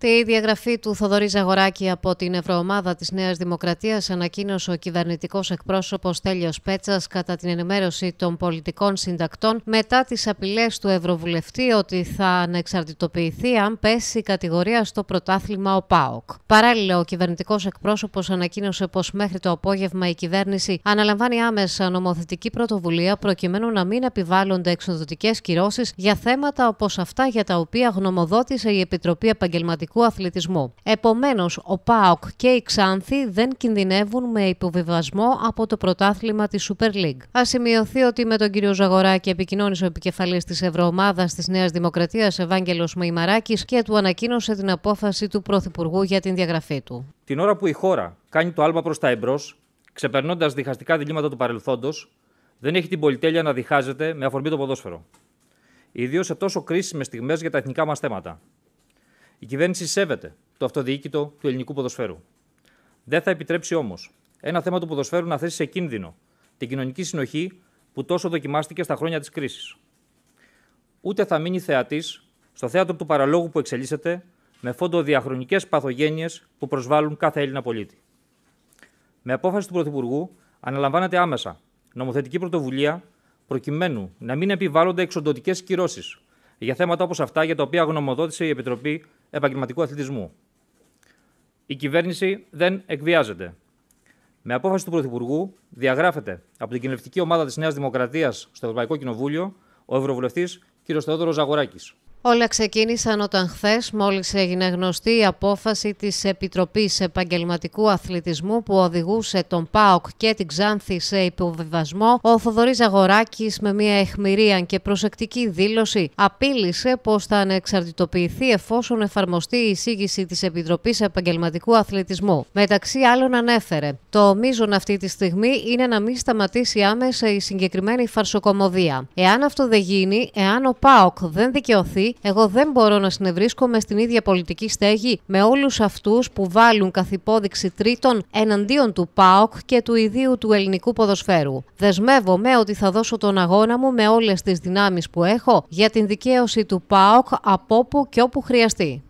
Τη διαγραφή του Θοδωρή Ζαγοράκη από την Ευρωομάδα της Νέας Δημοκρατίας ανακοίνωσε ο κυβερνητικός εκπρόσωπος Τέλειος Πέτσας κατά την ενημέρωση των πολιτικών συντακτών μετά τις απειλές του Ευρωβουλευτή ότι θα ανεξαρτητοποιηθεί αν πέσει η κατηγορία στο πρωτάθλημα ο ΠΑΟΚ. Παράλληλα, ο κυβερνητικός εκπρόσωπος ανακοίνωσε πως μέχρι το απόγευμα η κυβέρνηση αναλαμβάνει άμεσα νομοθετική πρωτοβουλία προκειμένου να μην επιβάλλονται εξοδοτικές κυρώσεις για θέματα όπως αυτά για τα οποία γνωμοδότησε η Επιτροπή Επαγγελματικών αθλητισμού. Επομένως, ο ΠΑΟΚ και η Ξάνθη δεν κινδυνεύουν με υποβιβασμό από το πρωτάθλημα της Super League. Ας σημειωθεί ότι με τον κύριο Ζαγοράκη επικοινώνησε ο επικεφαλής της Ευρωομάδας της Νέας Δημοκρατίας, Ευάγγελος Μαϊμαράκης, και του ανακοίνωσε την απόφαση του Πρωθυπουργού για την διαγραφή του. Την ώρα που η χώρα κάνει το άλμα προς τα εμπρός, ξεπερνώντας διχαστικά διλήμματα του παρελθόντος, δεν έχει την πολυτέλεια να διχάζεται με αφορμή το ποδόσφαιρο. Ιδίως σε τόσο κρίσιμες στιγμές για τα εθνικά μας θέματα. Η κυβέρνηση σέβεται το αυτοδιοίκητο του ελληνικού ποδοσφαίρου. Δεν θα επιτρέψει όμως ένα θέμα του ποδοσφαίρου να θέσει σε κίνδυνο την κοινωνική συνοχή που τόσο δοκιμάστηκε στα χρόνια της κρίσης. Ούτε θα μείνει θεατής στο θέατρο του παραλόγου που εξελίσσεται με φόντο διαχρονικέ παθογένειες που προσβάλλουν κάθε Έλληνα πολίτη. Με απόφαση του Πρωθυπουργού αναλαμβάνεται άμεσα νομοθετική πρωτοβουλία προκειμένου να μην επιβάλλονται εξοντοτικέ κυρώσεις για θέματα όπως αυτά για τα οποία γνωμοδότησε η Επιτροπή επαγγελματικού αθλητισμού. Η κυβέρνηση δεν εκβιάζεται. Με απόφαση του Πρωθυπουργού, διαγράφεται από την Κοινωνική ομάδα της Νέας Δημοκρατίας στο Ευρωπαϊκό Κοινοβούλιο ο Ευρωβουλευτής κ. Θεόδωρο Ζαγοράκης. Όλα ξεκίνησαν όταν χθες μόλις έγινε γνωστή η απόφαση της Επιτροπής Επαγγελματικού Αθλητισμού που οδηγούσε τον ΠΑΟΚ και την Ξάνθη σε υποβιβασμό. Ο Θοδωρής Αγοράκη, με μια εχμηρία και προσεκτική δήλωση, απείλησε πως θα ανεξαρτητοποιηθεί εφόσον εφαρμοστεί η εισήγηση της Επιτροπής Επαγγελματικού Αθλητισμού. Μεταξύ άλλων, ανέφερε: Το μείζον αυτή τη στιγμή είναι να μην σταματήσει άμεσα η συγκεκριμένη φαρσοκομωδία. Εάν αυτό δεν γίνει, εάν ο ΠΑΟΚ δεν δικαιωθεί, εγώ δεν μπορώ να συνευρίσκομαι στην ίδια πολιτική στέγη με όλους αυτούς που βάλουν καθ' υπόδειξη τρίτων εναντίον του ΠΑΟΚ και του ιδίου του ελληνικού ποδοσφαίρου. Δεσμεύομαι ότι θα δώσω τον αγώνα μου με όλες τις δυνάμεις που έχω για την δικαίωση του ΠΑΟΚ από όπου και όπου χρειαστεί.